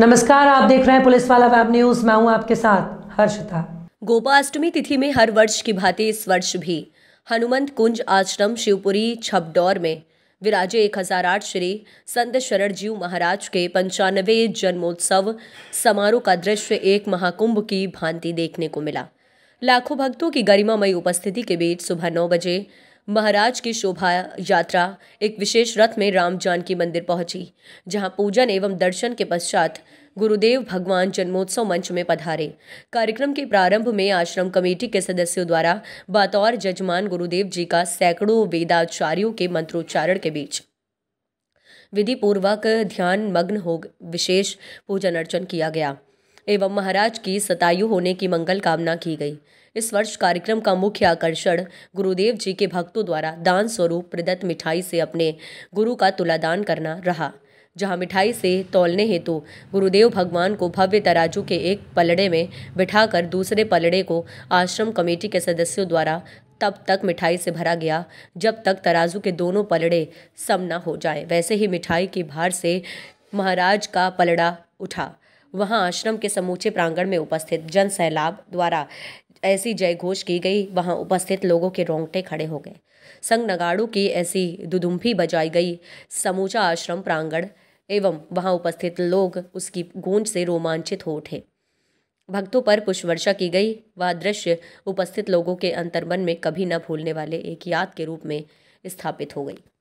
नमस्कार आप देख रहे हैं पुलिस वाला वेब न्यूज मैं हूं आपके साथ हर्षिता गोपाष्टमी तिथि में हर वर्ष की भांति इस वर्ष भी हनुमंत कुंज आश्रम शिवपुरी छपडौर में विराजे एक हजार आठ श्री संत शरण जीव महाराज के पंचानवे जन्मोत्सव समारोह का दृश्य एक महाकुंभ की भांति देखने को मिला लाखों भक्तों की गरिमामयी उपस्थिति के बीच सुबह नौ बजे महाराज की शोभा यात्रा एक विशेष रथ में राम जानकी मंदिर पहुंची जहां पूजन एवं दर्शन के पश्चात गुरुदेव भगवान जन्मोत्सव मंच में पधारे कार्यक्रम के प्रारंभ में आश्रम कमेटी के सदस्यों द्वारा बतौर जजमान गुरुदेव जी का सैकड़ों वेदाचार्यों के मंत्रोच्चारण के बीच विधि पूर्वक ध्यान मग्न हो विशेष पूजन अर्चन किया गया एवं महाराज की सतायु होने की मंगल कामना की गई इस वर्ष कार्यक्रम का मुख्य आकर्षण गुरुदेव जी के भक्तों द्वारा दान स्वरूप प्रदत्त मिठाई से अपने गुरु का तुलादान करना रहा जहाँ मिठाई से तोलने हेतु गुरुदेव भगवान को भव्य तराजू के एक पलड़े में बिठाकर दूसरे पलड़े को आश्रम कमेटी के सदस्यों द्वारा तब तक मिठाई से भरा गया जब तक तराजू के दोनों पलड़े सम न हो जाए वैसे ही मिठाई की भार से महाराज का पलड़ा उठा वहां आश्रम के समूचे प्रांगण में उपस्थित जन सैलाब द्वारा ऐसी जय घोष की गई वहां उपस्थित लोगों के रोंगटे खड़े हो गए संग नगाड़ों की ऐसी दुदुम्फी बजाई गई समूचा आश्रम प्रांगण एवं वहां उपस्थित लोग उसकी गूंज से रोमांचित हो उठे भक्तों पर पुष्प वर्षा की गई वह दृश्य उपस्थित लोगों के अंतर्मन में कभी न भूलने वाले एक याद के रूप में स्थापित हो गई